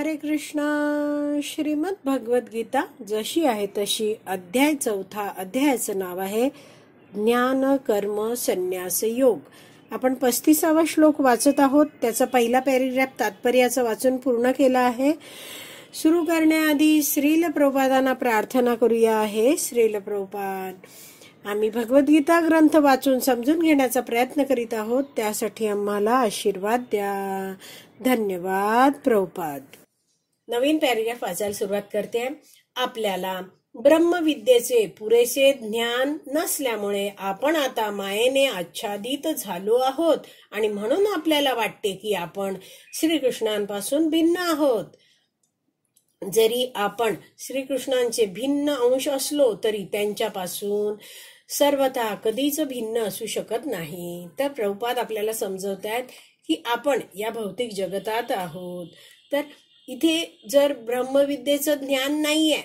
हरे कृष्णा श्रीमद भगवद्गीता जशी आहे तशी अध्याय चौथा अध्यायाचं नाव आहे ज्ञान कर्म संन्यास योग आपण पस्तीसावा श्लोक वाचत आहोत त्याचा पहिला पॅरेग्राफ तात्पर्याचं वाचून पूर्ण केला आहे सुरू करण्याआधी श्रील प्रभादांना प्रार्थना करूया आहे श्रील प्रभाद आम्ही भगवद्गीता ग्रंथ वाचून समजून घेण्याचा प्रयत्न करीत आहोत त्यासाठी आम्हाला आशीर्वाद द्या धन्यवाद प्रभुपाद नवीन पॅरेग्राफ वाचायला सुरुवात करते आपल्याला ब्रह्मविद्येचे पुरेसे ज्ञान नसल्यामुळे आपण आता मायेने आच्छादित झालो आहोत आणि म्हणून आपल्याला वाटते की आपण श्रीकृष्णांपासून भिन्न आहोत जरी आपण श्रीकृष्णांचे भिन्न अंश असलो तरी त्यांच्यापासून सर्वथा कधीच भिन्न असू शकत नाही तर प्रभुपाद आपल्याला समजवत आहेत की आपण या भौतिक जगतात आहोत तर इथे जर ब्रह्मविद्येचं ज्ञान नाहीये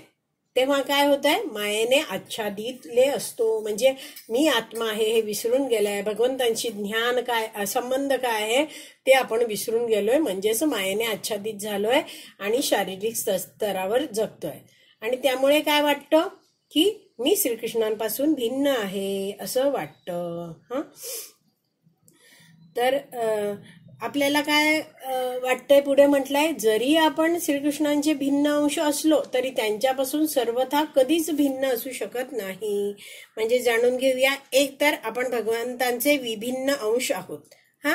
तेव्हा काय होत आहे मायेने आच्छादितले असतो म्हणजे मी आत्मा आहे हे विसरून गेलाय भगवंतांशी ज्ञान काय संबंध काय आहे ते आपण विसरून गेलोय म्हणजेच मायेने आच्छादित झालोय आणि शारीरिक स्तरावर जगतोय आणि त्यामुळे काय वाटतं की मी श्रीकृष्णांपासून भिन्न आहे असं वाटतं हा तर आपल्याला काय वाटतंय पुढे म्हटलंय जरी आपण श्रीकृष्णांचे भिन्न अंश असलो तरी त्यांच्यापासून सर्वथा कधीच भिन्न असू शकत नाही म्हणजे जाणून घेऊया एक तर आपण भगवंतांचे विभिन्न अंश आहोत हा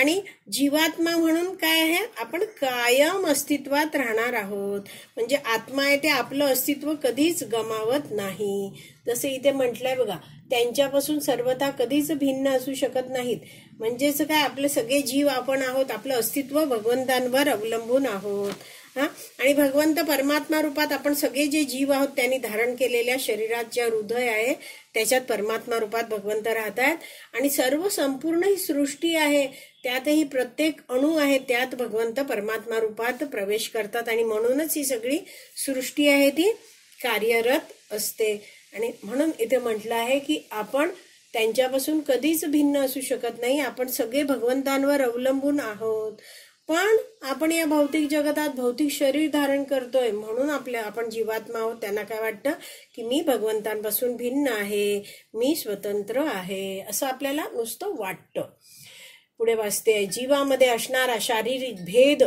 आणि जीवात्मा म्हणून काय आहे आपण कायम अस्तित्वात राहणार आहोत म्हणजे आत्मा आहे ते आपलं अस्तित्व कधीच गमावत नाही जसं इथे म्हटलंय बघा त्यांच्यापासून सर्वता कधीच भिन्न असू शकत नाहीत म्हणजेच काय आपले सगळे जीव आपण आहोत आपलं अस्तित्व भगवंतांवर अवलंबून आहोत हा आणि भगवंत परमात्मा रूपात आपण सगळे जे जीव आहोत त्यांनी धारण केलेल्या शरीरात ज्या हृदय आहे त्याच्यात परमात्मा रूपात भगवंत राहतात आणि सर्व संपूर्ण ही सृष्टी आहे त्यातही प्रत्येक अणू आहे त्यात भगवंत परमात्मा रूपात प्रवेश करतात आणि म्हणूनच ही सगळी सृष्टी आहे ती कार्यरत असते आणि म्हणून इथे म्हटलं आहे की आपण त्यांच्यापासून कधीच भिन्न असू शकत नाही आपण सगळे भगवंतांवर अवलंबून आहोत पण आपण या भौतिक जगतात भौतिक शरीर धारण करतोय म्हणून आपल्या आपण जीवात्मा आहोत त्यांना काय वाटतं की मी भगवंतांपासून भिन्न आहे मी स्वतंत्र आहे असं आपल्याला नुसतं वाटतं पुढे वाचते जीवामध्ये असणारा शारीरिक भेद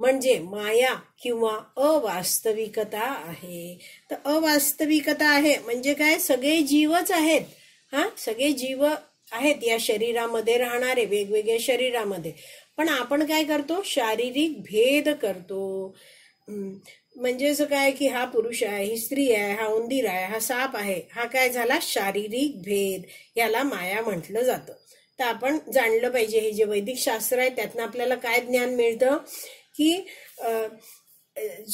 म्हणजे माया किंवा अवास्तविकता आहे तर अवास्तविकता आहे म्हणजे काय सगळे जीवच आहेत हा सगळे जीव आहेत या शरीरामध्ये राहणारे वेगवेगळ्या शरीरामध्ये पण आपण काय करतो शारीरिक भेद करतो म्हणजे असं काय की हा पुरुष आहे ही स्त्री आहे हा उंदीर आहे हा साप आहे हा काय झाला शारीरिक भेद याला माया म्हटलं जातं तर आपण जाणलं पाहिजे हे जे वैदिक शास्त्र आहे त्यातनं आपल्याला काय ज्ञान मिळतं की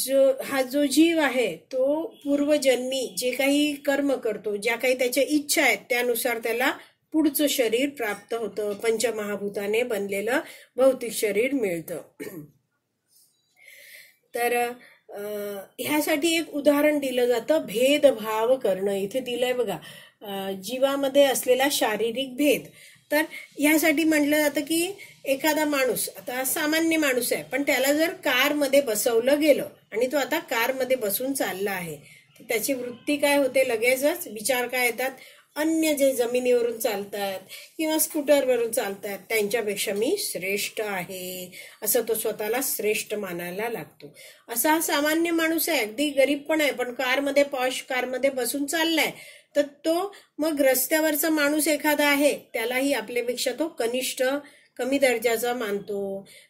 जो हा जो जीव आहे तो पूर्वजन्मी जे काही कर्म करतो ज्या काही त्याच्या इच्छा आहेत त्यानुसार त्याला पुढचं शरीर प्राप्त होतं पंचमहाभूताने बनलेलं भौतिक शरीर मिळतं तर ह्यासाठी एक उदाहरण दिलं जातं भेदभाव करणं इथे दिलंय बघा जीवामध्ये असलेला शारीरिक भेद तर यासाठी म्हटलं जातं की एखादा माणूस आता सामान्य माणूस आहे पण त्याला जर कारमध्ये बसवलं गेलं आणि तो आता कारमध्ये बसून चालला आहे तर त्याची वृत्ती काय होते लगेचच विचार काय येतात अन्य जे जमिनीवरून चालतात किंवा स्कूटरवरून चालतात त्यांच्यापेक्षा मी श्रेष्ठ आहे असं तो स्वतःला श्रेष्ठ मानायला लागतो असा सामान्य माणूस आहे अगदी गरीब पण आहे पण कारमध्ये पॉश कारमध्ये बसून चाललाय तर तो मग रस्त्यावरचा माणूस एखादा आहे त्यालाही आपल्यापेक्षा तो कनिष्ठ कमी दर्जाचा मानतो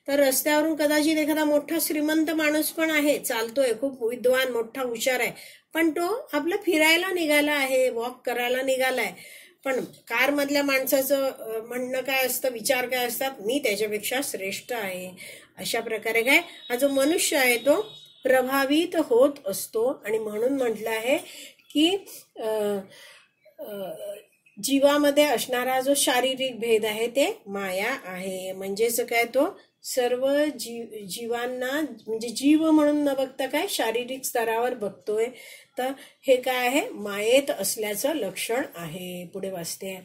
तर रस्त्यावरून कदाचित एखादा मोठा श्रीमंत माणूस पण आहे चालतोय खूप विद्वान मोठा हुशार आहे पण तो आपलं फिरायला निघाला आहे वॉक करायला निघालाय पण कारमधल्या माणसाचं म्हणणं काय असतं विचार काय असतात मी त्याच्यापेक्षा श्रेष्ठ आहे अशा प्रकारे काय हा जो मनुष्य आहे तो प्रभावित होत असतो आणि म्हणून म्हटलं आहे की जीवामध्ये असणारा जो शारीरिक भेद आहे ते माया आहे म्हणजेच काय तो सर्व जीव जीवांना म्हणजे जीव म्हणून न बघता काय शारीरिक स्तरावर बघतोय तर हे काय आहे मायेत असल्याचं लक्षण आहे पुढे वाचते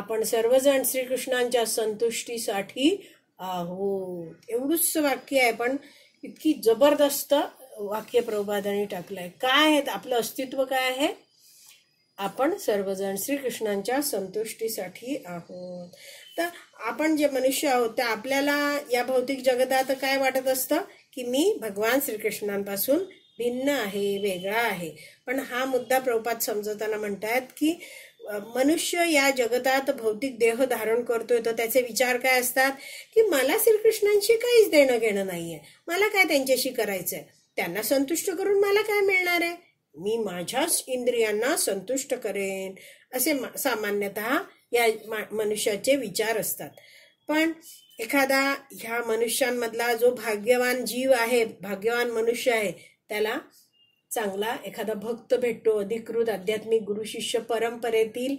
आपण सर्वजण श्रीकृष्णांच्या संतुष्टीसाठी आहोत एवढंच वाक्य आहे पण इतकी जबरदस्त वाक्य प्रभुपादांनी टाकलं आहे काय आहे आपलं अस्तित्व काय आहे आपण सर्वजण श्रीकृष्णांच्या संतुष्टीसाठी आहोत तर आपण जे मनुष्य आहोत ते आपल्याला या भौतिक जगतात काय वाटत असतं की मी भगवान श्रीकृष्णांपासून भिन्न आहे वेगळा आहे पण हा मुद्दा प्रभात समजवताना म्हणतात की मनुष्य या जगतात भौतिक देह धारण करतोय तर त्याचे विचार काय असतात की मला श्रीकृष्णांशी काहीच देणं घेणं नाहीये मला काय त्यांच्याशी करायचंय त्यांना संतुष्ट करून मला काय मिळणार आहे मी माझ्याच इंद्रियांना संतुष्ट करेन असे सामान्यत या मनुष्याचे विचार असतात पण एखादा ह्या मनुष्यांमधला जो भाग्यवान जीव आहे भाग्यवान मनुष्य आहे त्याला चांगला एखादा भक्त भेटतो अधिकृत आध्यात्मिक गुरु शिष्य परंपरेतील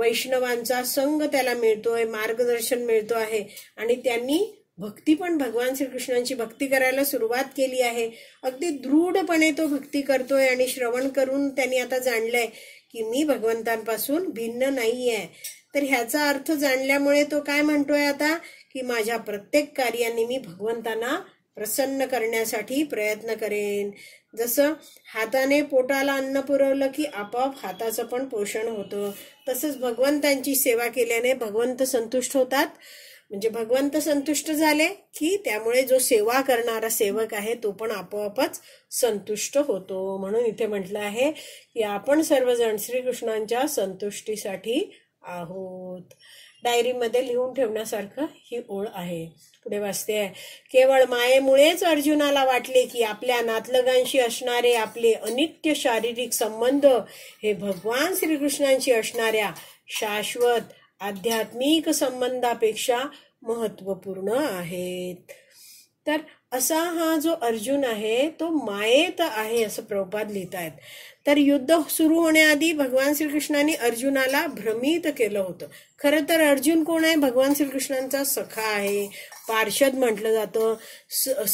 वैष्णवांचा संघ त्याला मिळतोय मार्गदर्शन मिळतो आहे आणि त्यांनी भक्ती पण भगवान श्रीकृष्णांची भक्ती करायला सुरुवात केली आहे अगदी दृढपणे तो भक्ती करतोय आणि श्रवण करून त्यांनी आता जाणलंय की मी भगवंतांपासून भिन्न नाहीये तर ह्याचा अर्थ जाणल्यामुळे तो काय म्हणतोय आता की माझ्या प्रत्येक कार्याने मी भगवंतांना प्रसन्न करण्यासाठी प्रयत्न करेन जसं हाताने पोटाला अन्न पुरवलं की आपोआप हाताचं पण पोषण होतं तसंच भगवंतांची सेवा केल्याने भगवंत संतुष्ट होतात म्हणजे भगवंत संतुष्ट झाले की त्यामुळे जो सेवा करणारा सेवक आहे तो पण आपोआपच संतुष्ट होतो म्हणून इथे म्हटलं आहे की आपण सर्वजण श्रीकृष्णांच्या संतुष्टीसाठी आहोत डायरीमध्ये लिहून ठेवण्यासारखं ही ओळ आहे पुढे वाचते आहे केवळ मायेमुळेच अर्जुनाला वाटले की आपल्या नातलगांशी असणारे आपले अनित्य शारीरिक संबंध हे भगवान श्रीकृष्णांशी असणाऱ्या शाश्वत आध्यात्मिक संबंधापेक्षा महत्वपूर्ण आहेत तर असा हा जो अर्जुन आहे तो मायेत आहे असं प्रभुपाद लिहित आहेत तर युद्ध सुरू होण्याआधी भगवान श्रीकृष्णाने अर्जुनाला भ्रमित केलं होतं खरं तर अर्जुन कोण आहे भगवान श्रीकृष्णांचा सखा आहे पार्षद म्हटलं जातं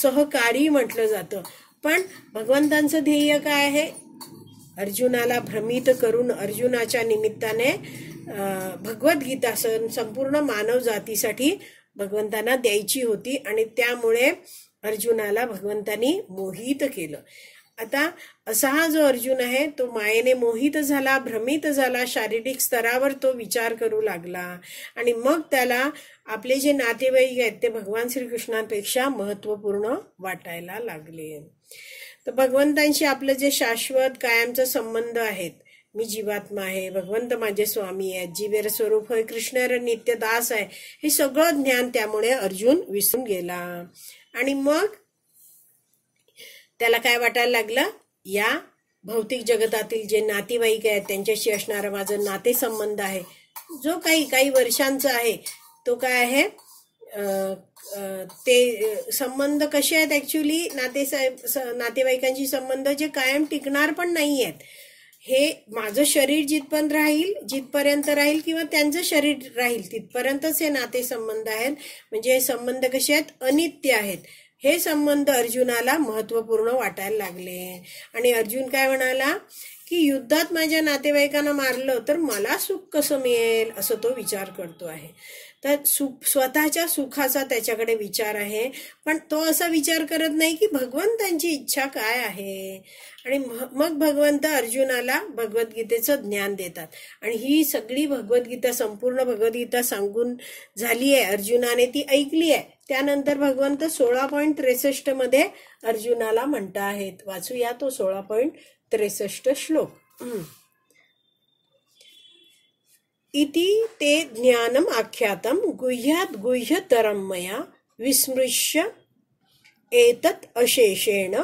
सहकारी म्हटलं जातं पण भगवंतांचं ध्येय काय आहे अर्जुनाला भ्रमित करून अर्जुनाच्या निमित्ताने भगवद्गीता सण संपूर्ण मानव जातीसाठी भगवंतांना द्यायची होती आणि त्यामुळे अर्जुनाला भगवंतांनी मोहित केलं आता असा हा जो अर्जुन आहे तो मायेने मोहित झाला भ्रमित झाला शारीरिक स्तरावर तो विचार करू लागला आणि मग त्याला आपले जे नातेवाईक आहेत ते भगवान श्रीकृष्णांपेक्षा महत्वपूर्ण वाटायला लागले तर भगवंतांशी आपलं जे शाश्वत कायमचं संबंध आहेत मी जीवात्मा आहे भगवंत माझे स्वामी आहेत जीवेर स्वरूप होय कृष्णर नित्य दास आहे हे सगळं ज्ञान त्यामुळे अर्जुन विसरून गेला आणि मग त्याला काय वाटायला लागलं या भौतिक जगतातील जे नातेवाईक आहेत त्यांच्याशी असणारा माझं नातेसंबंध आहे जो काही काही वर्षांचा आहे तो काय आहे ते संबंध कसे आहेत ऍक्च्युली नाते नातेवाईकांशी संबंध जे कायम टिकणार पण नाही आहेत हे माझं शरीर जिथपर्यंत राहील जिथपर्यंत राहील किंवा त्यांचं शरीर राहील तिथपर्यंतच हे नाते संबंध आहेत म्हणजे हे संबंध कसे आहेत अनित्य आहेत हे संबंध अर्जुनाला महत्वपूर्ण वाटायला लागले आणि अर्जुन काय म्हणाला की युद्धात माझ्या नातेवाईकांना मारलं तर मला सुख कसं मिळेल असं तो विचार करतो आहे तर सुख स्वतःच्या सुखाचा त्याच्याकडे विचार आहे पण तो असा विचार करत नाही की भगवंतांची इच्छा काय आहे आणि मग भगवंत अर्जुनाला भगवद्गीतेचं ज्ञान देतात आणि ही सगळी भगवद्गीता संपूर्ण भगवद्गीता सांगून झाली आहे अर्जुनाने ती ऐकली आहे त्यानंतर भगवंत सोळा पॉईंट त्रेसष्ट मध्ये अर्जुनाला म्हणता आहेत वाचूया तो सोळा पॉईंट त्रेसष्ट श्लोक इति ते ज्ञानम आख्यातं गुह्यात गुह्यतरमया मया विस्मृश्य एतत् अशेषेण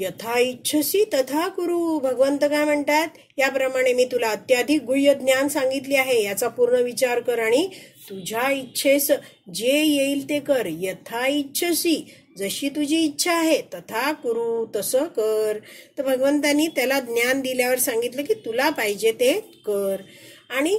यथा इच्छसि तथा कुरु भगवंत काय म्हणतात याप्रमाणे मी तुला अत्याधिक गुह्य ज्ञान सांगितले आहे याचा पूर्ण विचार कर आणि तुझ्या इच्छेस जे येईल ते कर यथा इच्छसी जशी तुझी इच्छा आहे तथा कुरु तसं कर तर भगवंतांनी त्याला ज्ञान दिल्यावर सांगितलं की तुला पाहिजे ते कर आणि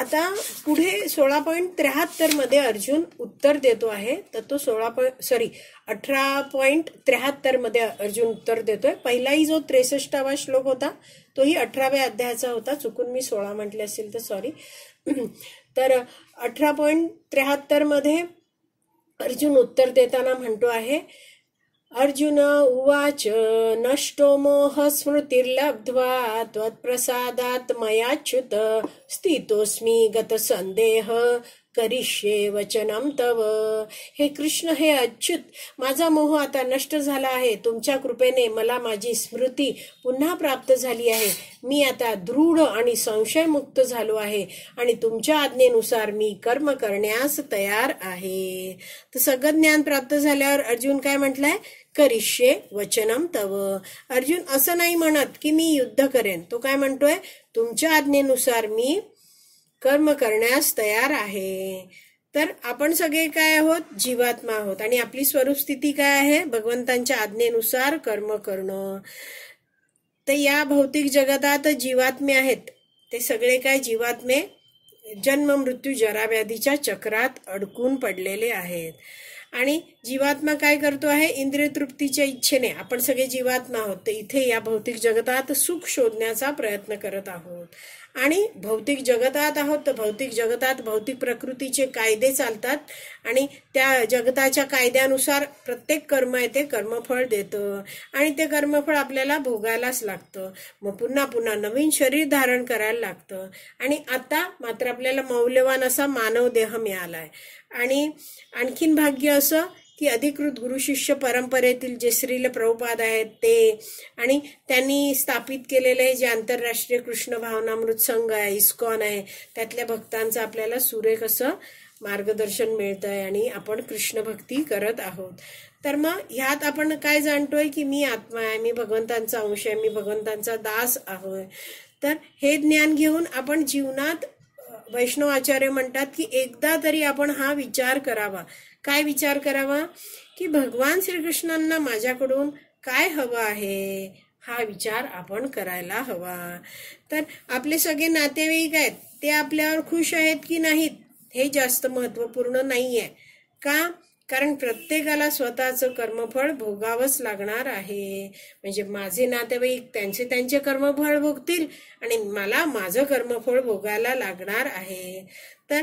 आता पुढे सोळा पॉईंट त्र्याहत्तर मध्ये अर्जुन उत्तर देतो आहे तर तो सोळा पॉईंट सॉरी अठरा पॉईंट त्र्याहत्तर मध्ये अर्जुन उत्तर देतोय पहिलाही जो त्रेसष्टावा श्लोक होता तोही अठराव्या अध्यायाचा होता चुकून मी सोळा म्हटले असेल तर सॉरी तर अठरा पॉईंट त्र्याहत्तर मध्ये अर्जुन उत्तर देताना म्हणतो आहे अर्जुन उवाच नष्टो स्मृतिर्लब्ध्वा त्वत्प्रसादात् मयाच्युत स्थितोऽस्मि संदेह करिष्ये वचनम तव हे कृष्ण हे अच्युत माझा मोह आता नष्ट झाला आहे तुमच्या कृपेने मला माझी स्मृती पुन्हा प्राप्त झाली आहे मी आता दृढ आणि संशयमुक्त झालो आहे आणि तुमच्या आज्ञेनुसार मी कर्म करण्यास तयार आहे तर सगळं ज्ञान प्राप्त झाल्यावर अर्जुन काय म्हटलंय करिष्ये वचनम तव अर्जुन असं नाही म्हणत की मी युद्ध करेन तो काय म्हणतोय तुमच्या आज्ञेनुसार मी कर्म करण्यास तयार आहे तर आपण सगळे काय आहोत जीवात्मा आहोत आणि आपली स्वरूप स्थिती काय आहे भगवंतांच्या आज्ञेनुसार कर्म करणं तर या भौतिक जगतात जीवात्मे आहेत ते सगळे काय जीवात्मे जन्म मृत्यू जराव्याधीच्या चक्रात अडकून पडलेले आहेत आणि जीवात्मा काय करतो आहे इंद्रिय तृप्तीच्या इच्छेने आपण सगळे जीवात्मा आहोत तर इथे या भौतिक जगतात सुख शोधण्याचा प्रयत्न करत आहोत आणि भौतिक जगतात आहोत तर भौतिक जगतात भौतिक प्रकृतीचे कायदे चालतात आणि त्या जगताच्या कायद्यानुसार प्रत्येक कर्म आहे ते कर्मफळ देतं आणि ते कर्मफळ आपल्याला भोगायलाच लागतं मग पुन्हा पुन्हा नवीन शरीर धारण करायला लागतं आणि आता मात्र आपल्याला मौल्यवान असा मानव देह मिळाला आणि आणखीन भाग्य असं की अधिकृत गुरुशिष्य परंपरेतील जे श्रील प्रभुपाद आहेत ते आणि त्यांनी स्थापित केलेले जे आंतरराष्ट्रीय कृष्ण भावनामृत संघ आहे इस्कॉन आहे त्यातल्या भक्तांचं आपल्याला सुरेख असं मार्गदर्शन मिळतं आहे आणि आपण कृष्ण भक्ती करत आहोत तर मग ह्यात आपण काय जाणतोय की मी आत्मा आहे मी भगवंतांचा अंश आहे मी भगवंतांचा दास आहोय तर हे ज्ञान घेऊन आपण जीवनात वैष्णव आचार्य म्हणतात की एकदा तरी आपण हा विचार करावा काय विचार करावा की भगवान श्रीकृष्णांना माझ्याकडून काय हवं आहे हा विचार आपण करायला हवा तर आपले सगळे नातेवाईक आहेत ते आपल्यावर खुश आहेत की नाहीत हे जास्त महत्वपूर्ण नाहीये का कारण प्रत्येकाला स्वतःचं कर्मफळ भोगावंच लागणार आहे म्हणजे माझे नातेवाईक त्यांचे त्यांचे कर्मफळ भोगतील आणि मला माझं कर्मफळ भोगायला लागणार आहे तर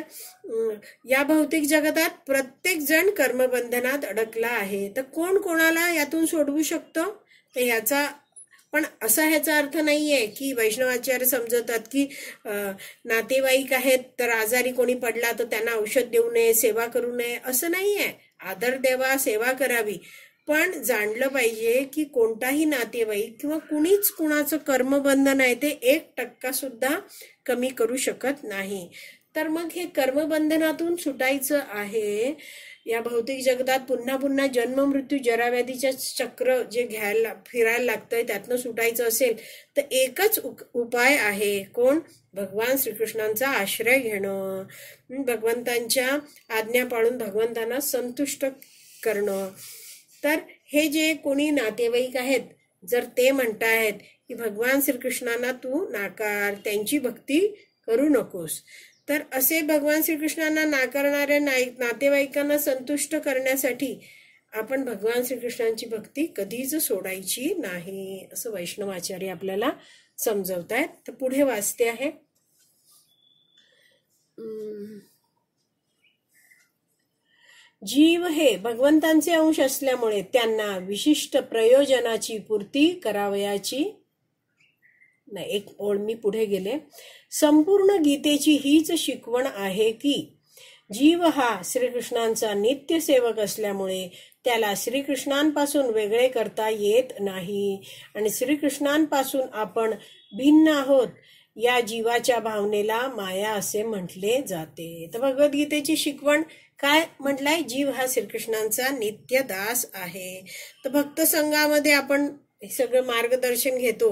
या भौतिक जगतात प्रत्येक जण कर्मबंधनात अडकला आहे तर कोण कोणाला यातून सोडवू शकतो तर ह्याचा पण असा ह्याचा अर्थ नाहीये की वैष्णवाचार्य समजतात की नातेवाईक आहेत तर आजारी कोणी पडला तर त्यांना औषध देऊ नये सेवा करू नये असं नाहीये आदर देवा सेवा करावी पण जाणलं पाहिजे की कोणताही नातेवाईक किंवा कुणीच कुणाचं कर्मबंधन आहे ते एक टक्का सुद्धा कमी करू शकत नाही तर मग हे कर्मबंधनातून सुटायचं आहे या भौतिक जगतात पुन्हा पुन्हा जन्म मृत्यू जराव्याधीच्या चक्र जे घ्यायला फिरायला लागतंय त्यातनं सुटायचं असेल तर एकच उपाय आहे कोण भगवान श्रीकृष्णांचा आश्रय घेणं भगवंतांच्या आज्ञा पाळून भगवंतांना संतुष्ट करणं तर हे जे कोणी नातेवाईक आहेत जर ते म्हणतायत की भगवान श्रीकृष्णांना तू नाकार त्यांची भक्ती करू नकोस तर असे भगवान श्रीकृष्णांना नाकारणाऱ्या नाईक नातेवाईकांना संतुष्ट करण्यासाठी आपण भगवान श्रीकृष्णांची भक्ती कधीच सोडायची नाही असं वैष्णवाचार्य आपल्याला समजवतायत तर पुढे वाचते आहे जीव हे भगवंतांचे अंश असल्यामुळे त्यांना विशिष्ट प्रयोजनाची पूर्ती करावयाची नाही एक ओळ मी पुढे गेले संपूर्ण गीतेची हीच शिकवण आहे की जीव हा श्रीकृष्णांचा नित्य सेवक असल्यामुळे त्याला श्रीकृष्णांपासून वेगळे करता येत नाही आणि श्रीकृष्णांपासून आपण भिन्न आहोत या जीवाच्या भावनेला माया असे म्हटले जाते तर भगवद्गीतेची शिकवण काय म्हटलाय जीव हा श्रीकृष्णांचा नित्य दास आहे तर भक्त संघामध्ये आपण हे सगळं मार्गदर्शन घेतो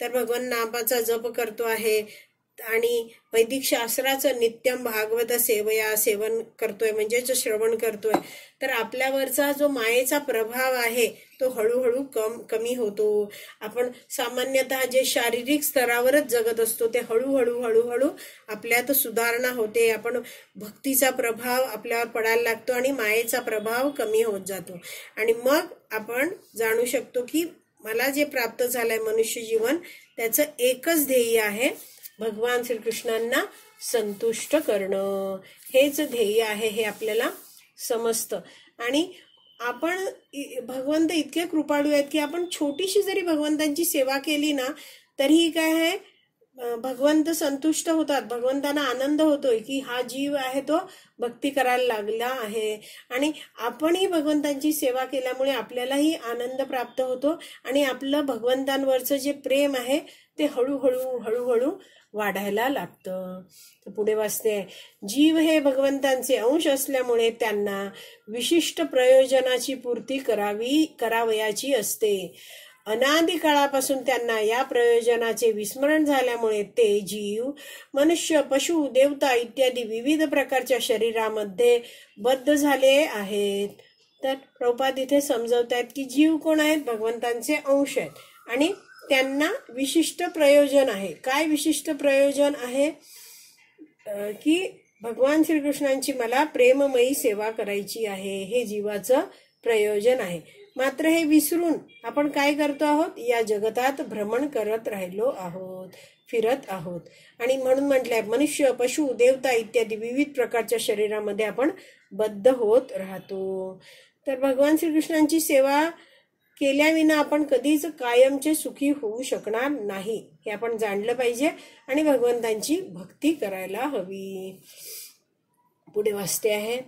तर भगवान नामाचा जप करतो आहे आणि वैदिक शास्त्राचं नित्यम भागवत सेवया सेवन करतोय म्हणजेच श्रवण करतोय तर आपल्यावरचा जो मायेचा प्रभाव आहे तो हळूहळू कम कमी होतो आपण सामान्यतः जे शारीरिक स्तरावरच जगत असतो ते हळूहळू हळूहळू आपल्यात सुधारणा होते आपण भक्तीचा प्रभाव आपल्यावर पडायला लागतो आणि मायेचा प्रभाव कमी होत जातो आणि मग आपण जाणू शकतो की मला जे प्राप्त झालंय मनुष्य जीवन त्याचं एकच ध्येय आहे भगवान श्रीकृष्णांना संतुष्ट करणं हेच ध्येय आहे हे आपल्याला समजतं आणि आपण भगवंत इतके कृपाळू आहेत की आपण छोटीशी जरी भगवंतांची सेवा केली ना तरीही काय आहे भगवंत संतुष्ट होतात भगवंतांना आनंद होतोय की हा जीव आहे तो भक्ती करायला लागला आहे आणि आपणही भगवंतांची सेवा केल्यामुळे आपल्यालाही आनंद प्राप्त होतो आणि आपलं भगवंतांवरचं जे प्रेम आहे ते हळूहळू हळूहळू वाढायला लागतं पुढे वाचते जीव हे भगवंतांचे अंश असल्यामुळे त्यांना विशिष्ट प्रयोजनाची पूर्ती करावी करावयाची असते अनादी काळापासून त्यांना या प्रयोजनाचे विस्मरण झाल्यामुळे ते जीव मनुष्य पशु देवता इत्यादी विविध प्रकारच्या शरीरामध्ये बद्ध झाले आहेत तर प्रभुपाद इथे आहेत की जीव कोण आहेत भगवंतांचे अंश आहेत आणि त्यांना विशिष्ट प्रयोजन आहे काय विशिष्ट प्रयोजन आहे की भगवान श्रीकृष्णांची मला प्रेममयी सेवा करायची आहे हे जीवाचं प्रयोजन आहे मात्र हे विसरून आपण काय करतो आहोत या जगतात भ्रमण करत राहिलो आहोत फिरत आहोत आणि म्हणून म्हटलंय मनुष्य पशु देवता इत्यादी विविध प्रकारच्या शरीरामध्ये आपण बद्ध होत राहतो तर भगवान श्रीकृष्णांची सेवा केल्याविना आपण कधीच कायमचे सुखी होऊ शकणार नाही हे आपण जाणलं पाहिजे आणि भगवंतांची भक्ती करायला हवी पुढे वाचते आहे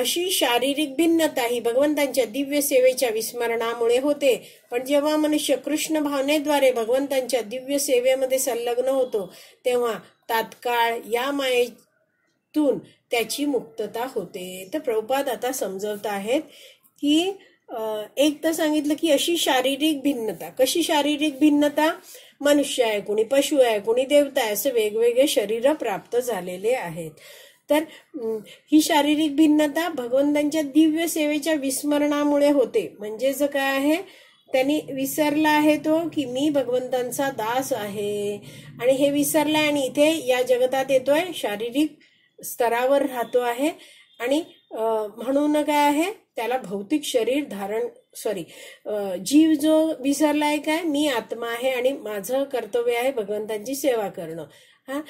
अशी शारीरिक भिन्नता ही भगवंतांच्या दिव्य सेवेच्या विस्मरणामुळे होते पण जेव्हा मनुष्य कृष्ण भावनेद्वारे भगवंतांच्या दिव्य सेवेमध्ये संलग्न होतो तेव्हा तात्काळ या मायेतून त्याची मुक्तता होते तर प्रभुपाद आता समजवत आहेत की एक तर सांगितलं की अशी शारीरिक भिन्नता कशी शारीरिक भिन्नता मनुष्य आहे कुणी पशु आहे कुणी देवता आहे असं वेगवेगळे शरीर प्राप्त झालेले आहेत तर ही शारीरिक भिन्नता भगवंतांच्या दिव्य सेवेच्या विस्मरणामुळे होते म्हणजे जर काय आहे त्यांनी विसरला आहे तो की मी भगवंतांचा दास आहे आणि हे विसरला आणि इथे या जगतात येतोय शारीरिक स्तरावर राहतो आहे आणि म्हणून काय आहे त्याला भौतिक शरीर धारण सॉरी जीव जो विसरलाय काय मी आत्मा आहे आणि माझं कर्तव्य आहे भगवंतांची सेवा करणं हा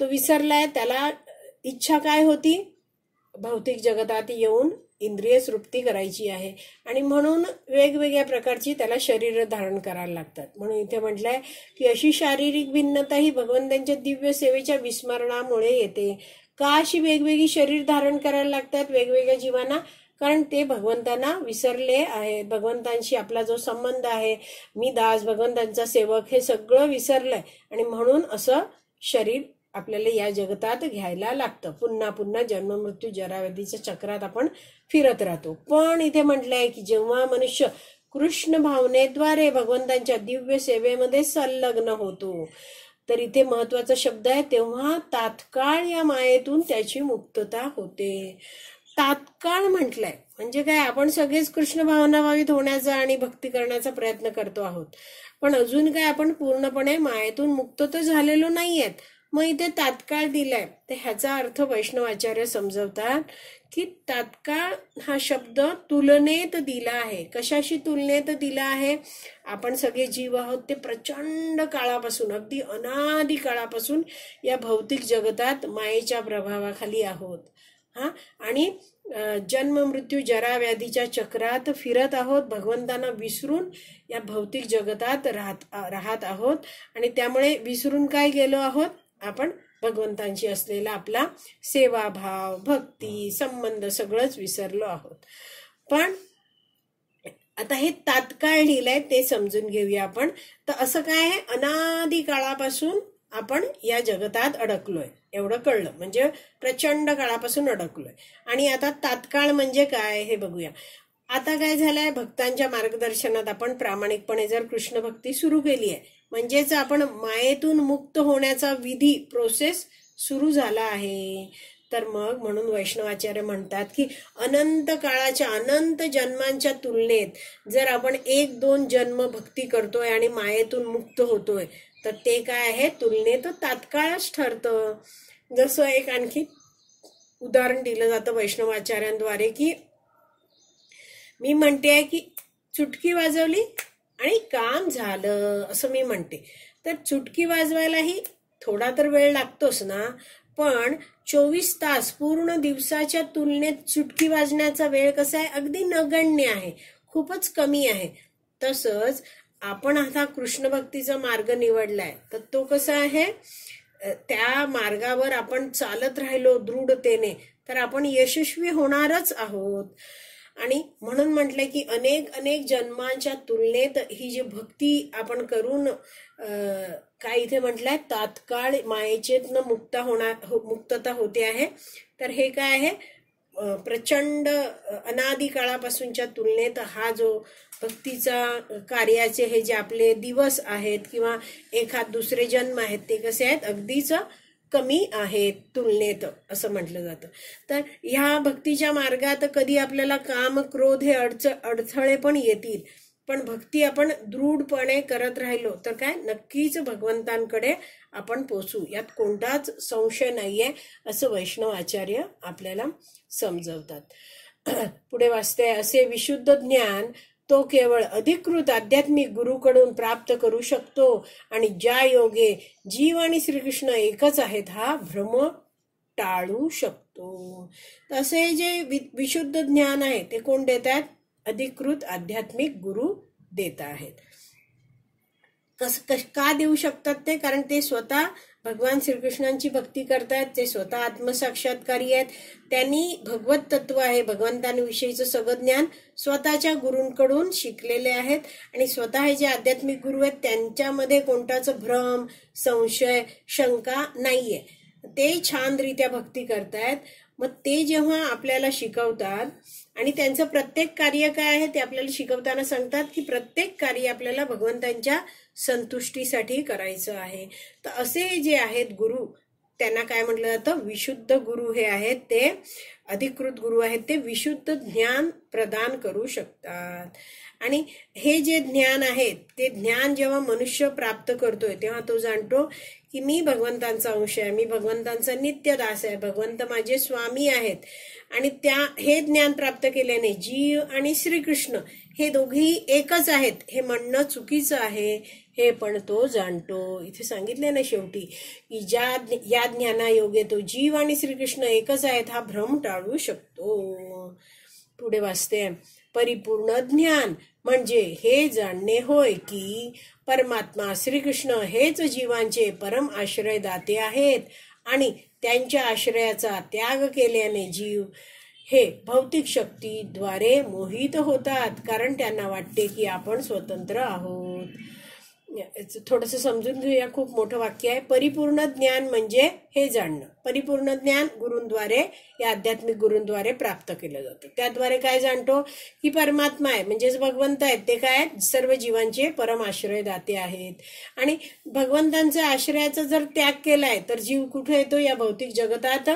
तो विसरलाय त्याला इच्छा काय होती भौतिक जगतात येऊन इंद्रिय सृप्ती करायची आहे आणि म्हणून वेगवेगळ्या प्रकारची त्याला शरीर धारण करायला लागतात म्हणून इथे म्हटलंय की अशी शारीरिक भिन्नता ही भगवंतांच्या दिव्य सेवेच्या विस्मरणामुळे येते का अशी वेगवेगळी शरीर धारण करायला लागतात वेगवेगळ्या जीवांना कारण ते भगवंतांना विसरले आहे भगवंतांशी आपला जो संबंध आहे मी दास भगवंतांचा सेवक हे सगळं विसरलंय आणि म्हणून असं शरीर आपल्याला या जगतात घ्यायला लागतं पुन्हा पुन्हा जन्म मृत्यू जरावधीच्या चक्रात आपण फिरत राहतो पण इथे म्हटलंय की जेव्हा मनुष्य कृष्ण भावनेद्वारे भगवंतांच्या दिव्य सेवेमध्ये संलग्न होतो तर इथे महत्वाचा शब्द आहे तेव्हा तात्काळ या मायेतून त्याची मुक्तता होते तात्काळ म्हटलंय म्हणजे काय आपण सगळेच कृष्ण भावना भावित होण्याचा आणि भक्ती करण्याचा प्रयत्न करतो आहोत पण अजून काय आपण पूर्णपणे मायेतून मुक्त तर झालेलो नाहीयेत मग इथे तात्काळ दिलाय तर ह्याचा अर्थ वैष्णव आचार्य समजवतात की तात्काळ हा शब्द तुलनेत दिला आहे कशाशी तुलनेत दिला आहे आपण सगळे जीव आहोत ते प्रचंड काळापासून अगदी अनादी काळापासून या भौतिक जगतात मायेच्या प्रभावाखाली आहोत हा आणि जन्म मृत्यू जरा व्याधीच्या चक्रात फिरत आहोत भगवंतांना विसरून या भौतिक जगतात राहत राहत आहोत आणि त्यामुळे विसरून काय गेलो आहोत आपण भगवंतांशी असलेला आपला सेवाभाव भक्ती संबंध सगळंच विसरलो आहोत पण आता हे तात्काळ लिहिलंय ते समजून घेऊया आपण तर असं काय आहे अनादि काळापासून आपण या जगतात अडकलोय एवढं कळलं म्हणजे प्रचंड काळापासून अडकलोय आणि आता तात्काळ म्हणजे काय हे बघूया आता काय झालंय भक्तांच्या मार्गदर्शनात आपण प्रामाणिकपणे जर कृष्ण भक्ती सुरू केली आहे म्हणजेच आपण मायेतून मुक्त होण्याचा विधी प्रोसेस सुरू झाला आहे तर मग म्हणून वैष्णवाचार्य म्हणतात की अनंत काळाच्या अनंत जन्मांच्या तुलनेत जर आपण एक दोन जन्म भक्ती करतोय आणि मायेतून मुक्त होतोय तर ते काय आहे तुलनेत तात्काळच ठरतं जसं एक आणखी उदाहरण दिलं जातं वैष्णवाचार्यांद्वारे की मी म्हणते की चुटकी वाजवली आणि काम झालं असं मी म्हणते तर चुटकी वाजवायलाही थोडा तर वेळ लागतोच ना पण चोवीस तास पूर्ण दिवसाच्या तुलनेत चुटकी वाजण्याचा वेळ कसा आहे अगदी नगण्य आहे खूपच कमी आहे तसंच आपण आता कृष्ण भक्तीचा मार्ग निवडलाय तर तो कसा आहे त्या मार्गावर आपण चालत राहिलो दृढतेने तर आपण यशस्वी होणारच आहोत आणि म्हणून म्हटलं की अनेक अनेक जन्मांच्या तुलनेत ही जी भक्ती आपण करून काय इथे म्हटलंय तात्काळ मायेचेतनं मुक्त होणार हो, मुक्तता होते आहे तर हे काय आहे प्रचंड अनादी काळापासूनच्या तुलनेत हा जो भक्तीचा कार्याचे हे जे आपले दिवस आहेत किंवा एखाद दुसरे जन्म आहेत ते कसे आहेत अगदीच कमी आहेत तुलनेत असं म्हटलं जातं तर ह्या भक्तीच्या मार्गात कधी आपल्याला काम क्रोध हे अडच अडथळे पण येतील पण भक्ती आपण दृढपणे करत राहिलो तर काय नक्कीच भगवंतांकडे आपण पोचू यात कोणताच संशय नाहीये असं वैष्णव आचार्य आपल्याला समजवतात पुढे वाचते असे विशुद्ध ज्ञान तो केवळ अधिकृत आध्यात्मिक गुरुकडून प्राप्त करू शकतो आणि ज्या योगे जीव आणि श्रीकृष्ण एकच आहेत हा भ्रम टाळू शकतो तसे जे विशुद्ध ज्ञान आहे ते कोण आहेत अधिकृत आध्यात्मिक गुरु देत आहेत कस का देऊ शकतात ते कारण ते स्वतः भगवान श्रीकृष्णांची भक्ती करतायत ते स्वतः आत्मसाक्षात्कारी आहेत त्यांनी भगवत तत्व आहे भगवंतांविषयीचं सगळं ज्ञान स्वतःच्या गुरूंकडून शिकलेले आहेत आणि स्वतः हे जे आध्यात्मिक गुरु आहेत त्यांच्यामध्ये कोणताच भ्रम संशय शंका नाहीये ते छानरित्या भक्ती करतायत मग ते जेव्हा आपल्याला शिकवतात आणि त्यांचं प्रत्येक कार्य काय आहे ते आपल्याला शिकवताना सांगतात की प्रत्येक कार्य आपल्याला भगवंतांच्या संतुष्टीसाठी करायचं आहे तर असे जे आहेत गुरु त्यांना काय म्हटलं जातं विशुद्ध गुरु हे आहेत ते अधिकृत गुरु आहेत ते विशुद्ध ज्ञान प्रदान करू शकतात आणि हे जे ज्ञान आहे ते ज्ञान जेव्हा मनुष्य प्राप्त करतोय तेव्हा तो जाणतो की मी भगवंतांचा अंश आहे मी भगवंतांचा नित्य दास आहे भगवंत माझे स्वामी आहेत आणि त्या हे ज्ञान प्राप्त केल्याने जीव आणि श्रीकृष्ण हे दोघेही एकच आहेत हे म्हणणं चुकीचं आहे हे पण तो जाणतो इथे सांगितले ना शेवटी की ज्या या ज्ञानायोगे तो जीव आणि श्रीकृष्ण एकच आहेत हा भ्रम टाळू शकतो पुढे वाचते परिपूर्ण ज्ञान म्हणजे हे जाणणे होय की परमात्मा श्रीकृष्ण हेच जीवांचे परम आश्रयदाते आहेत आणि त्यांच्या आश्रयाचा त्याग केल्याने जीव हे भौतिक शक्तीद्वारे मोहित होतात कारण त्यांना वाटते की आपण स्वतंत्र आहोत थोडस समजून घेऊया खूप मोठं वाक्य आहे परिपूर्ण ज्ञान म्हणजे हे जाणणं परिपूर्ण ज्ञान गुरुंद्वारे या आध्यात्मिक गुरुंद्वारे प्राप्त केलं जातं त्याद्वारे काय जाणतो की परमात्मा आहे म्हणजेच भगवंत आहेत ते काय सर्व जीवांचे परम आश्रयदाते आहेत आणि भगवंतांचा आश्रयाचा जर त्याग केलाय तर जीव कुठे येतो या भौतिक जगतात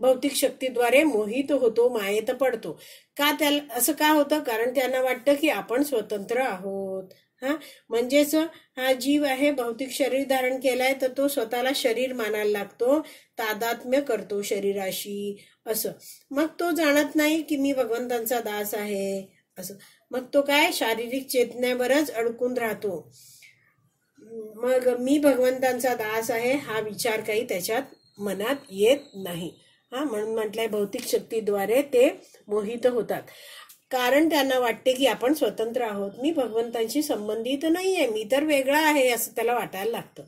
भौतिक शक्तीद्वारे मोहित होतो मायेत पडतो का त्याला असं का होतं कारण त्यांना वाटतं की आपण स्वतंत्र आहोत हा म्हणजेच हा जीव आहे भौतिक शरीर धारण केलाय तर तो स्वतःला शरीर मानायला लागतो तादात्म्य करतो शरीराशी असं मग तो जाणत नाही की मी भगवंतांचा दास आहे असं मग तो काय शारीरिक चेतनेवरच अडकून राहतो मग मी भगवंतांचा दास आहे हा विचार काही त्याच्यात मनात येत नाही हा म्हणून म्हटलंय भौतिक शक्तीद्वारे ते मोहित होतात कारण त्यांना वाटते की आपण स्वतंत्र आहोत मी भगवंतांशी संबंधित नाही आहे मी तर वेगळा आहे असं त्याला वाटायला लागतं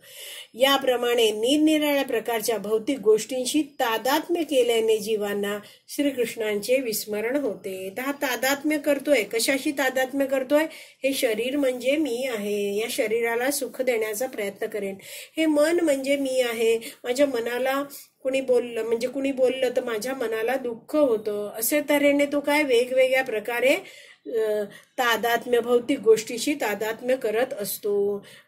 याप्रमाणे निरनिराळ्या प्रकारच्या भौतिक गोष्टींशी तादात्म्य केल्याने जीवांना श्रीकृष्णांचे विस्मरण होते तर हा तादात्म्य करतोय कशाशी तादात्म्य करतोय हे शरीर म्हणजे मी आहे या शरीराला सुख देण्याचा प्रयत्न करेन हे मन म्हणजे मी आहे माझ्या मनाला कुणी बोललं म्हणजे कुणी बोललं तर माझ्या मनाला दुःख होतं असे तऱ्हेने तो काय वेगवेगळ्या प्रकारे तादात्म्य भौतिक गोष्टीशी तादात्म्य करत असतो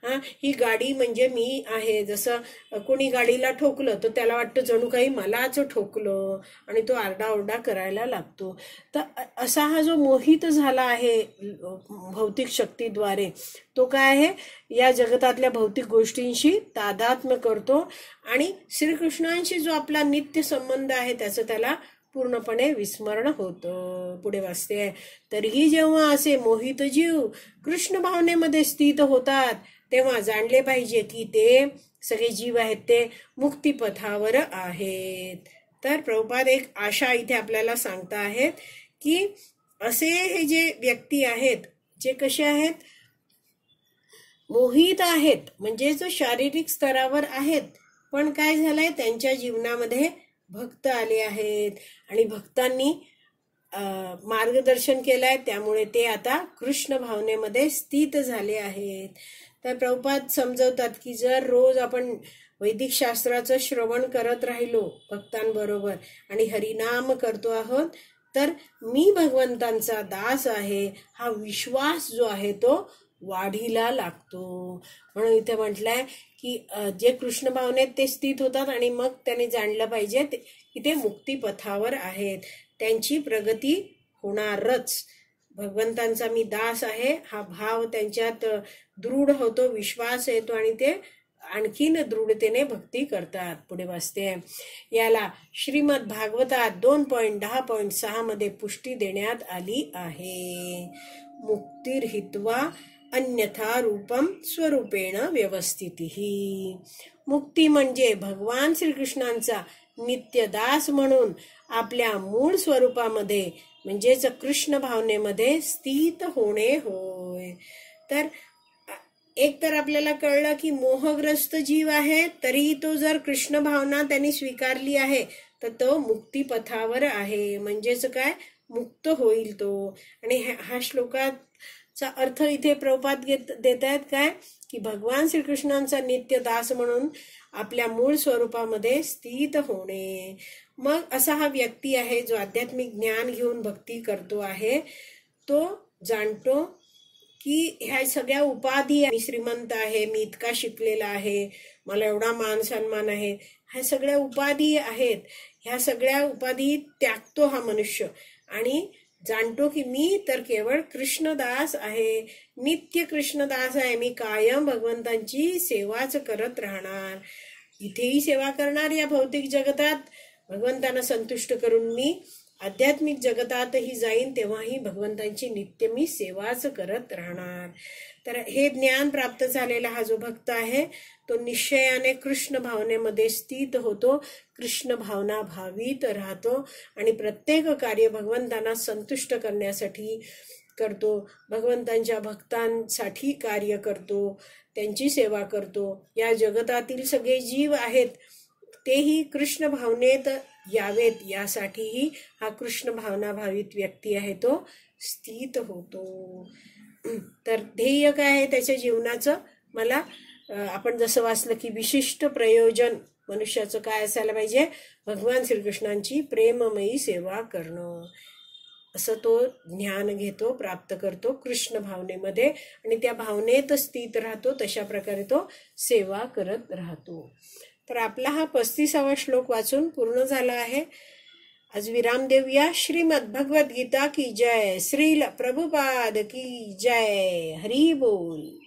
हा ही गाडी म्हणजे मी आहे जसं कोणी गाडीला ठोकलं तर त्याला वाटतं जणू काही मलाच ठोकलं आणि तो आरडाओरडा करायला लागतो तर असा हा जो मोहित झाला आहे भौतिक शक्तीद्वारे तो काय आहे या जगतातल्या भौतिक गोष्टींशी तादात्म्य करतो आणि श्रीकृष्णांशी जो आपला नित्य संबंध आहे त्याचं त्याला पूर्णपणे विस्मरण होत पुढे वाचते तरीही जेव्हा असे मोहित जीव कृष्ण भावनेमध्ये स्थित होतात तेव्हा जाणले पाहिजे की ते सगळे जीव आहेत ते मुक्तीपथावर आहेत तर प्रभुपाद एक आशा इथे आपल्याला सांगता आहेत की असे हे जे व्यक्ती आहेत जे कसे आहेत मोहित आहेत म्हणजे जो शारीरिक स्तरावर आहेत पण काय झालंय त्यांच्या जीवनामध्ये भक्त आले आहेत आणि भक्तांनी मार्गदर्शन केलं आहे त्यामुळे ते आता कृष्ण भावनेमध्ये स्थित झाले आहेत तर प्रभुपाद समजवतात की जर रोज आपण वैदिक शास्त्राचं श्रवण करत राहिलो भक्तांबरोबर आणि हरिनाम करतो आहोत तर मी भगवंतांचा दास आहे हा विश्वास जो आहे तो वाढीला लागतो म्हणून इथे म्हटलंय की जे कृष्ण भावनेत ते स्थित होतात आणि मग त्याने जाणलं पाहिजे की ते मुक्तीपथावर आहेत त्यांची प्रगती होणारच भगवंतांचा मी दास आहे हा भाव त्यांच्यात दृढ होतो विश्वास येतो आणि ते आणखीन दृढतेने भक्ती करतात पुढे वाचते याला श्रीमद भागवतात दोन पॉईंट दहा पॉईंट मध्ये पुष्टी देण्यात आली आहे मुक्तिरहित्वा अन्यथा रूपम स्वरूपेण व्यवस्थिती मुक्ती म्हणजे भगवान श्रीकृष्णांचा नित्यदास म्हणून आपल्या मूळ स्वरूपामध्ये म्हणजेच कृष्ण भावनेमध्ये स्थित होणे होय तर एक तर आपल्याला कळलं की मोहग्रस्त जीव आहे तरी तो जर कृष्ण भावना त्यांनी स्वीकारली आहे तर तो मुक्तीपथावर आहे म्हणजेच काय मुक्त होईल तो आणि हा श्लोकात चा अर्थ इथे प्रभात घेत देत आहेत काय की भगवान श्रीकृष्णांचा नित्य दास म्हणून आपल्या मूळ स्वरूपामध्ये स्थित होणे मग असा हा व्यक्ती आहे जो आध्यात्मिक ज्ञान घेऊन भक्ती करतो आहे तो जाणतो की ह्या सगळ्या उपाधी मी श्रीमंत आहे मी इतका शिकलेला आहे मला एवढा मान सन्मान आहे ह्या सगळ्या उपाधी आहेत ह्या सगळ्या उपाधी त्यागतो हा मनुष्य आणि जाणतो की मी तर केवळ कृष्णदास आहे नित्य कृष्णदास आहे मी कायम भगवंतांची सेवाच करत राहणार इथेही सेवा करणार या भौतिक जगतात भगवंतांना संतुष्ट करून मी आध्यात्मिक जगतातही जाईन तेव्हाही भगवंतांची नित्य मी सेवाच करत राहणार तर हे ज्ञान प्राप्त झालेला हा जो भक्त आहे तो निश्चयाने कृष्ण भावनेमध्ये स्थित होतो कृष्ण भावना भावित राहतो आणि प्रत्येक कार्य भगवंतांना संतुष्ट करण्यासाठी करतो भगवंतांच्या भक्तांसाठी कार्य करतो त्यांची सेवा करतो या जगतातील सगळे जीव आहेत तेही कृष्ण भावनेत यावेत यासाठीही हा कृष्ण भावनाभावित व्यक्ती आहे तो स्थित होतो तर ध्येय काय आहे त्याच्या जीवनाचं मला आपण जसं वाचलं की विशिष्ट प्रयोजन मनुष्याचं काय असायला पाहिजे भगवान श्रीकृष्णांची प्रेममयी सेवा करणं असं तो ज्ञान घेतो प्राप्त करतो कृष्ण भावनेमध्ये आणि त्या भावनेत स्थित राहतो तशा प्रकारे तो सेवा करत राहतो तर आपला हा पस्तीसावा श्लोक वाचून पूर्ण झाला आहे आज विराम देऊया श्रीमद भगवत गीता की जय श्रील प्रभुपाद की जय हरी बोल